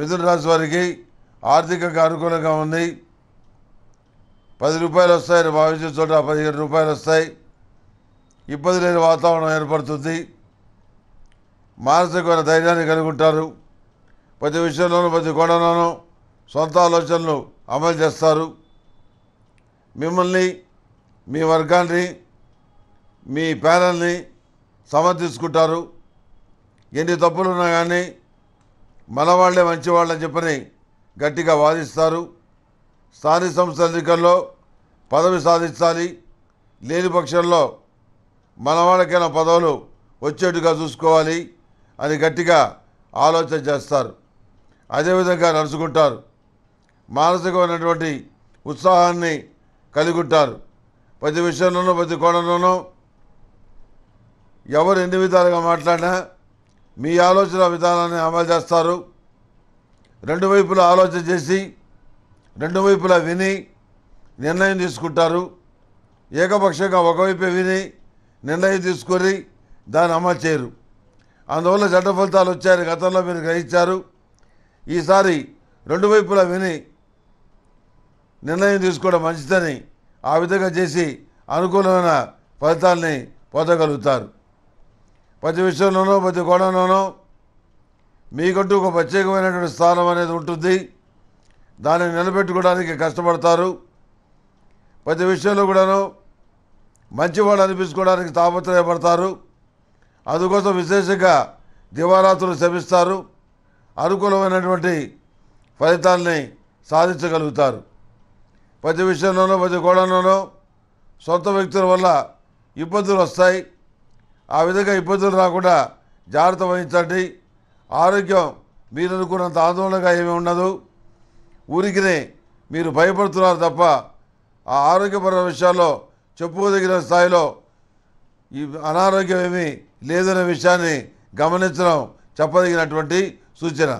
మిథున రాశి వారికి ఆర్థికంగా అనుకూలంగా ఉంది పది రూపాయలు వస్తాయని భావించిన చోట పదిహేను రూపాయలు వస్తాయి ఇబ్బంది లేని వాతావరణం ఏర్పడుతుంది మానసికమైన ధైర్యాన్ని కలుగుంటారు ప్రతి విషయంలోనూ ప్రతి కోణంలోనూ సొంత ఆలోచనలు అమలు చేస్తారు మిమ్మల్ని మీ వర్గాన్ని మీ ప్యానల్ని సమర్థించుకుంటారు ఎన్ని తప్పులున్నా కానీ మన వాళ్లే మంచివాళ్ళని చెప్పని గట్టిగా వాదిస్తారు స్థానిక సంస్థల ఎన్నికల్లో పదవి సాధించాలి లేని పక్షంలో మన వాళ్ళకైనా పదవులు వచ్చేట్టుగా చూసుకోవాలి అని గట్టిగా ఆలోచన చేస్తారు అదేవిధంగా నడుచుకుంటారు మానసికమైనటువంటి ఉత్సాహాన్ని కలిగి ఉంటారు ప్రతి విషయంలోనూ ప్రతి కోణంలోనూ ఎవరు ఎన్ని విధాలుగా మాట్లాడినా మీ ఆలోచన విధానాన్ని అమలు చేస్తారు రెండు వైపులా ఆలోచన చేసి రెండు వైపులా విని నిర్ణయం తీసుకుంటారు ఏకపక్షంగా ఒకవైపే విని నిర్ణయం తీసుకొని దాన్ని అమలు చేయరు అందువల్ల చెడ్డ ఫలితాలు వచ్చాయని గతంలో మీరు గ్రహించారు ఈసారి రెండు వైపులా విని నిర్ణయం తీసుకోవడం మంచిదని ఆ విధంగా చేసి అనుకూలమైన ఫలితాల్ని పొందగలుగుతారు ప్రతి విషయంలోనూ ప్రతి కోణంలోనూ మీకంటూ ఒక ప్రత్యేకమైనటువంటి స్థానం అనేది ఉంటుంది దానిని నిలబెట్టుకోవడానికి కష్టపడతారు ప్రతి విషయంలో కూడాను మంచివాడు అనిపించుకోవడానికి తాపత్రయపడతారు అందుకోసం విశేషంగా దివారాత్రులు శ్రమిస్తారు అనుకూలమైనటువంటి ఫలితాల్ని సాధించగలుగుతారు ప్రతి విషయంలోనూ ప్రతి కోణంలోనూ సొంత వ్యక్తుల వల్ల ఇబ్బందులు వస్తాయి ఆ విధంగా ఇబ్బందులు రాకుండా జాగ్రత్త వహించండి ఆరోగ్యం మీరు అనుకున్నంత ఆందోళనగా ఏమీ ఉండదు ఊరికినే మీరు భయపడుతున్నారు తప్ప ఆ ఆరోగ్యపర విషయాల్లో చెప్పుకోదగిన స్థాయిలో ఈ అనారోగ్యం ఏమీ లేదనే విషయాన్ని గమనించడం చెప్పదగినటువంటి సూచన